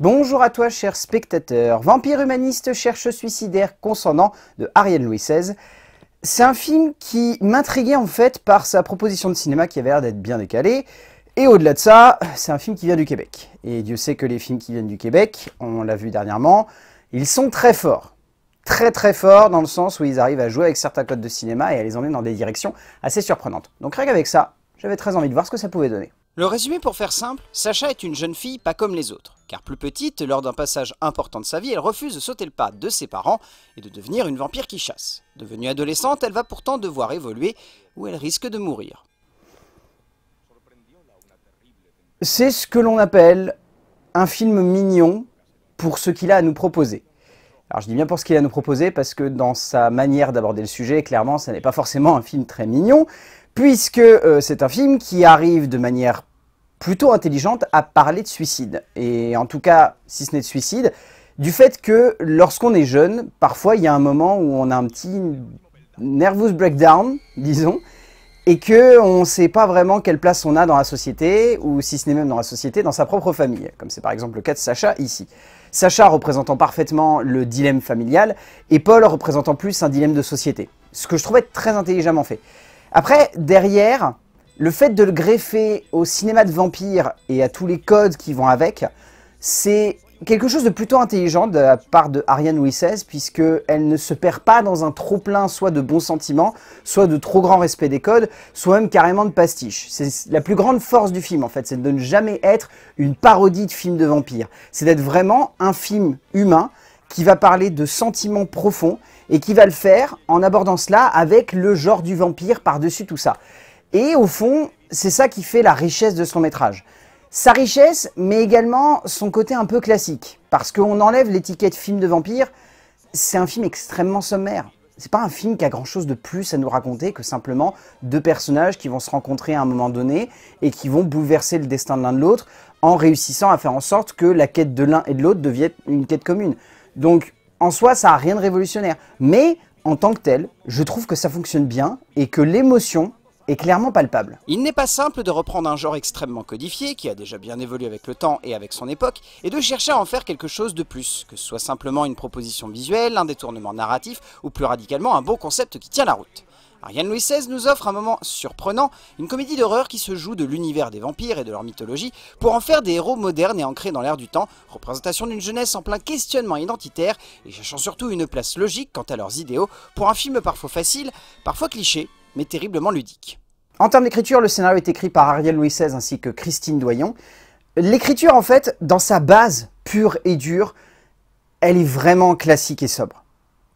Bonjour à toi, cher spectateur. Vampire humaniste, cherche suicidaire, consonnant de Ariane Louis XVI. C'est un film qui m'intriguait en fait par sa proposition de cinéma qui avait l'air d'être bien décalée. Et au-delà de ça, c'est un film qui vient du Québec. Et Dieu sait que les films qui viennent du Québec, on l'a vu dernièrement, ils sont très forts. Très très forts dans le sens où ils arrivent à jouer avec certains codes de cinéma et à les emmener dans des directions assez surprenantes. Donc rien qu'avec ça, j'avais très envie de voir ce que ça pouvait donner. Le résumé pour faire simple, Sacha est une jeune fille pas comme les autres, car plus petite, lors d'un passage important de sa vie, elle refuse de sauter le pas de ses parents et de devenir une vampire qui chasse. Devenue adolescente, elle va pourtant devoir évoluer ou elle risque de mourir. C'est ce que l'on appelle un film mignon pour ce qu'il a à nous proposer. Alors je dis bien pour ce qu'il a à nous proposer parce que dans sa manière d'aborder le sujet, clairement, ça n'est pas forcément un film très mignon, puisque euh, c'est un film qui arrive de manière plutôt intelligente à parler de suicide. Et en tout cas, si ce n'est de suicide, du fait que lorsqu'on est jeune, parfois il y a un moment où on a un petit nervous breakdown, disons, et qu'on ne sait pas vraiment quelle place on a dans la société, ou si ce n'est même dans la société, dans sa propre famille, comme c'est par exemple le cas de Sacha ici. Sacha représentant parfaitement le dilemme familial, et Paul représentant plus un dilemme de société, ce que je trouvais très intelligemment fait. Après, derrière, le fait de le greffer au cinéma de vampire et à tous les codes qui vont avec, c'est quelque chose de plutôt intelligent de la part de Ariane Louis puisqu'elle ne se perd pas dans un trop-plein soit de bons sentiments, soit de trop grand respect des codes, soit même carrément de pastiche. C'est la plus grande force du film, en fait, c'est de ne jamais être une parodie de film de vampire. C'est d'être vraiment un film humain qui va parler de sentiments profonds et qui va le faire en abordant cela avec le genre du vampire par-dessus tout ça. Et au fond, c'est ça qui fait la richesse de son métrage. Sa richesse, mais également son côté un peu classique. Parce qu'on enlève l'étiquette film de vampire, c'est un film extrêmement sommaire. C'est pas un film qui a grand chose de plus à nous raconter que simplement deux personnages qui vont se rencontrer à un moment donné et qui vont bouleverser le destin de l'un de l'autre en réussissant à faire en sorte que la quête de l'un et de l'autre devienne une quête commune. Donc en soi, ça n'a rien de révolutionnaire. Mais en tant que tel, je trouve que ça fonctionne bien et que l'émotion est clairement palpable. Il n'est pas simple de reprendre un genre extrêmement codifié, qui a déjà bien évolué avec le temps et avec son époque, et de chercher à en faire quelque chose de plus, que ce soit simplement une proposition visuelle, un détournement narratif, ou plus radicalement un bon concept qui tient la route. Ariane Louis XVI nous offre un moment surprenant, une comédie d'horreur qui se joue de l'univers des vampires et de leur mythologie pour en faire des héros modernes et ancrés dans l'air du temps, représentation d'une jeunesse en plein questionnement identitaire et cherchant surtout une place logique quant à leurs idéaux pour un film parfois facile, parfois cliché, mais terriblement ludique. En termes d'écriture, le scénario est écrit par Ariel Louis XVI ainsi que Christine Doyon. L'écriture, en fait, dans sa base pure et dure, elle est vraiment classique et sobre.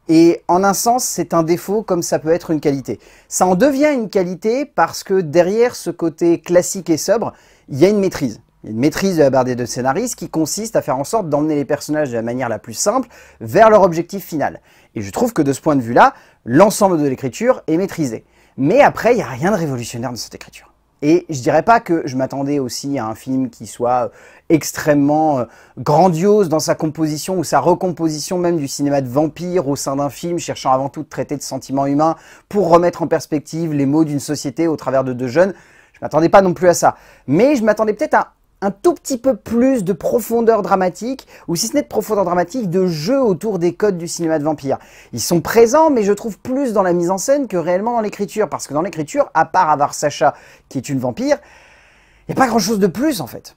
Et en un sens, c'est un défaut comme ça peut être une qualité. Ça en devient une qualité parce que derrière ce côté classique et sobre, il y a une maîtrise. une maîtrise de la barre des deux scénaristes qui consiste à faire en sorte d'emmener les personnages de la manière la plus simple vers leur objectif final. Et je trouve que de ce point de vue-là, l'ensemble de l'écriture est maîtrisé. Mais après, il n'y a rien de révolutionnaire dans cette écriture. Et je ne dirais pas que je m'attendais aussi à un film qui soit euh, extrêmement euh, grandiose dans sa composition ou sa recomposition même du cinéma de vampire au sein d'un film cherchant avant tout de traiter de sentiments humains pour remettre en perspective les maux d'une société au travers de deux jeunes. Je ne m'attendais pas non plus à ça. Mais je m'attendais peut-être à un tout petit peu plus de profondeur dramatique, ou si ce n'est de profondeur dramatique, de jeu autour des codes du cinéma de vampire. Ils sont présents, mais je trouve plus dans la mise en scène que réellement dans l'écriture, parce que dans l'écriture, à part avoir Sacha, qui est une vampire, il n'y a pas grand-chose de plus en fait.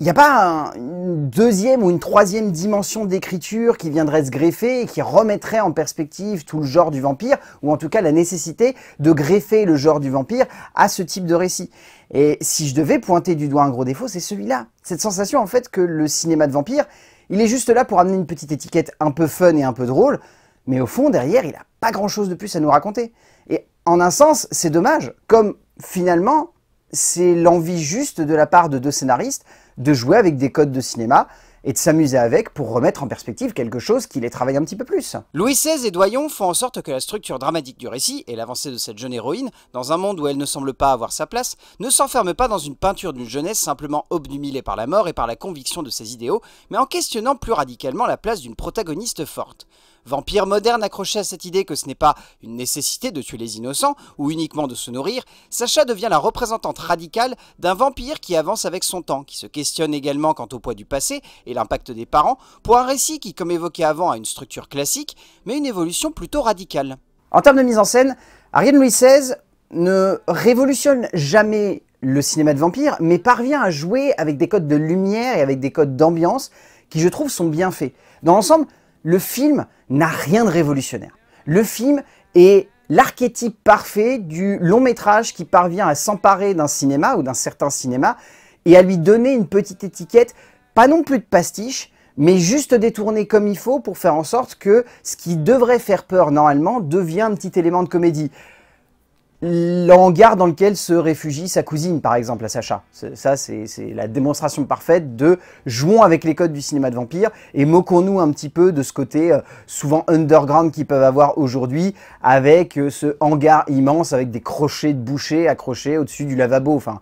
Il n'y a pas une deuxième ou une troisième dimension d'écriture qui viendrait se greffer et qui remettrait en perspective tout le genre du vampire, ou en tout cas la nécessité de greffer le genre du vampire à ce type de récit. Et si je devais pointer du doigt un gros défaut, c'est celui-là. Cette sensation en fait que le cinéma de vampire, il est juste là pour amener une petite étiquette un peu fun et un peu drôle, mais au fond, derrière, il n'a pas grand-chose de plus à nous raconter. Et en un sens, c'est dommage, comme finalement, c'est l'envie juste de la part de deux scénaristes de jouer avec des codes de cinéma et de s'amuser avec pour remettre en perspective quelque chose qui les travaille un petit peu plus. Louis XVI et Doyon font en sorte que la structure dramatique du récit et l'avancée de cette jeune héroïne, dans un monde où elle ne semble pas avoir sa place, ne s'enferme pas dans une peinture d'une jeunesse simplement obnubilée par la mort et par la conviction de ses idéaux, mais en questionnant plus radicalement la place d'une protagoniste forte vampire moderne accroché à cette idée que ce n'est pas une nécessité de tuer les innocents ou uniquement de se nourrir, Sacha devient la représentante radicale d'un vampire qui avance avec son temps, qui se questionne également quant au poids du passé et l'impact des parents, pour un récit qui, comme évoqué avant, a une structure classique, mais une évolution plutôt radicale. En termes de mise en scène, Ariane Louis XVI ne révolutionne jamais le cinéma de vampire, mais parvient à jouer avec des codes de lumière et avec des codes d'ambiance qui, je trouve, sont bien faits. Dans l'ensemble, le film n'a rien de révolutionnaire. Le film est l'archétype parfait du long métrage qui parvient à s'emparer d'un cinéma ou d'un certain cinéma et à lui donner une petite étiquette, pas non plus de pastiche, mais juste détournée comme il faut pour faire en sorte que ce qui devrait faire peur normalement devient un petit élément de comédie l'hangar dans lequel se réfugie sa cousine, par exemple, à Sacha. Ça, c'est la démonstration parfaite de jouons avec les codes du cinéma de vampire et moquons-nous un petit peu de ce côté euh, souvent underground qu'ils peuvent avoir aujourd'hui avec euh, ce hangar immense avec des crochets de boucher accrochés au-dessus du lavabo. Enfin,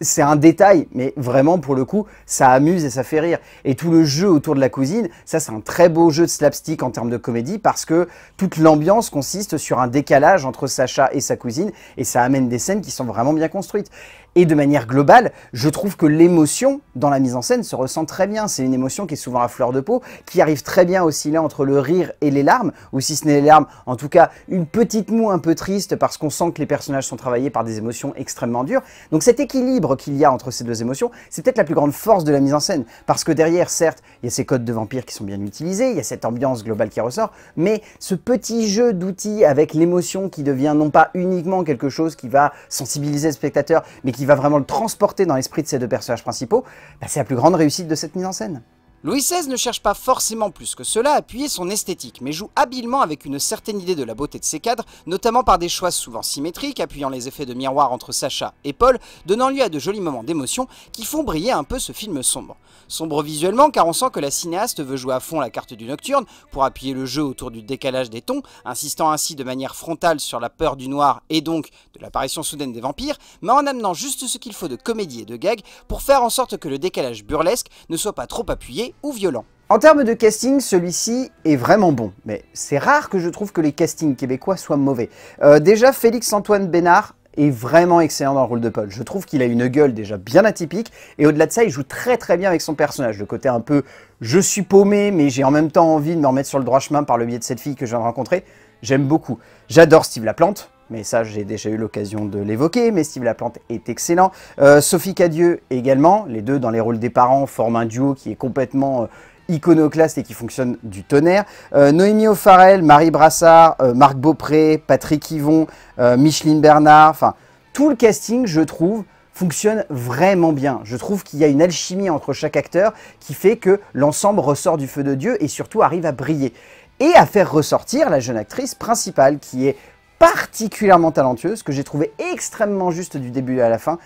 c'est un détail, mais vraiment pour le coup, ça amuse et ça fait rire. Et tout le jeu autour de la cousine, ça c'est un très beau jeu de slapstick en termes de comédie parce que toute l'ambiance consiste sur un décalage entre Sacha et sa cousine et ça amène des scènes qui sont vraiment bien construites. Et de manière globale, je trouve que l'émotion dans la mise en scène se ressent très bien. C'est une émotion qui est souvent à fleur de peau, qui arrive très bien aussi là entre le rire et les larmes, ou si ce n'est les larmes, en tout cas une petite moue un peu triste parce qu'on sent que les personnages sont travaillés par des émotions extrêmement dures. Donc cet équilibre qu'il y a entre ces deux émotions, c'est peut-être la plus grande force de la mise en scène. Parce que derrière, certes, il y a ces codes de vampires qui sont bien utilisés, il y a cette ambiance globale qui ressort, mais ce petit jeu d'outils avec l'émotion qui devient non pas uniquement quelque chose qui va sensibiliser le spectateur, mais qui qui va vraiment le transporter dans l'esprit de ces deux personnages principaux, bah, c'est la plus grande réussite de cette mise en scène. Louis XVI ne cherche pas forcément plus que cela à appuyer son esthétique, mais joue habilement avec une certaine idée de la beauté de ses cadres, notamment par des choix souvent symétriques, appuyant les effets de miroir entre Sacha et Paul, donnant lieu à de jolis moments d'émotion qui font briller un peu ce film sombre. Sombre visuellement car on sent que la cinéaste veut jouer à fond la carte du nocturne pour appuyer le jeu autour du décalage des tons, insistant ainsi de manière frontale sur la peur du noir et donc de l'apparition soudaine des vampires, mais en amenant juste ce qu'il faut de comédie et de gag pour faire en sorte que le décalage burlesque ne soit pas trop appuyé ou violent. En termes de casting, celui-ci est vraiment bon, mais c'est rare que je trouve que les castings québécois soient mauvais. Euh, déjà, Félix-Antoine Bénard est vraiment excellent dans le rôle de Paul. Je trouve qu'il a une gueule déjà bien atypique, et au-delà de ça, il joue très très bien avec son personnage. Le côté un peu « je suis paumé, mais j'ai en même temps envie de me remettre sur le droit chemin par le biais de cette fille que je viens de rencontrer », j'aime beaucoup. J'adore Steve Laplante, mais ça j'ai déjà eu l'occasion de l'évoquer, mais Steve Laplante est excellent. Euh, Sophie Cadieux également, les deux dans les rôles des parents forment un duo qui est complètement euh, iconoclaste et qui fonctionne du tonnerre. Euh, Noémie O'Farrell, Marie Brassard, Marc Beaupré, Patrick Yvon, Micheline Bernard, enfin tout le casting je trouve fonctionne vraiment bien. Je trouve qu'il y a une alchimie entre chaque acteur qui fait que l'ensemble ressort du feu de Dieu et surtout arrive à briller et à faire ressortir la jeune actrice principale qui est particulièrement talentueuse, que j'ai trouvé extrêmement juste du début à la fin.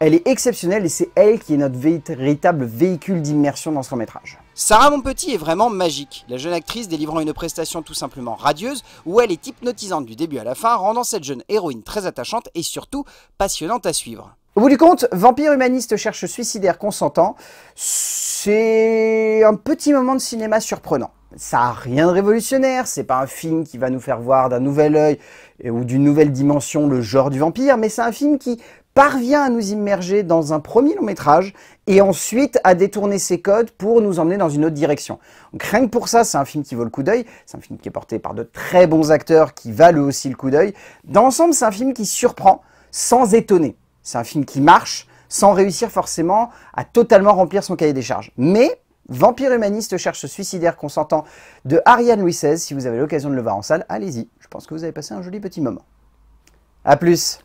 Elle est exceptionnelle et c'est elle qui est notre véritable véhicule d'immersion dans ce long métrage. Sarah Monpetit est vraiment magique, la jeune actrice délivrant une prestation tout simplement radieuse où elle est hypnotisante du début à la fin, rendant cette jeune héroïne très attachante et surtout passionnante à suivre. Au bout du compte, Vampire humaniste cherche suicidaire consentant, c'est un petit moment de cinéma surprenant ça n'a rien de révolutionnaire, c'est pas un film qui va nous faire voir d'un nouvel œil euh, ou d'une nouvelle dimension le genre du vampire, mais c'est un film qui parvient à nous immerger dans un premier long métrage et ensuite à détourner ses codes pour nous emmener dans une autre direction. Donc rien que pour ça, c'est un film qui vaut le coup d'œil, c'est un film qui est porté par de très bons acteurs qui valent aussi le coup d'œil. Dans l'ensemble, c'est un film qui surprend sans étonner. C'est un film qui marche sans réussir forcément à totalement remplir son cahier des charges. Mais Vampire humaniste cherche suicidaire consentant de Ariane Louis XVI. Si vous avez l'occasion de le voir en salle, allez-y. Je pense que vous avez passé un joli petit moment. A plus